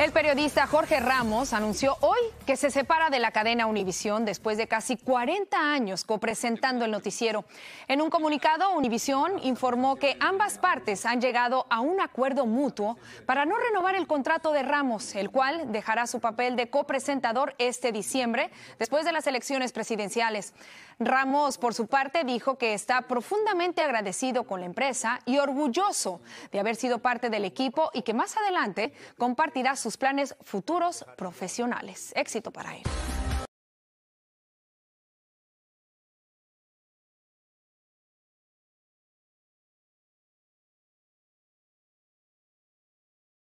El periodista Jorge Ramos anunció hoy que se separa de la cadena Univisión después de casi 40 años copresentando el noticiero. En un comunicado, Univisión informó que ambas partes han llegado a un acuerdo mutuo para no renovar el contrato de Ramos, el cual dejará su papel de copresentador este diciembre, después de las elecciones presidenciales. Ramos, por su parte, dijo que está profundamente agradecido con la empresa y orgulloso de haber sido parte del equipo y que más adelante compartirá su sus planes futuros profesionales. Éxito para él.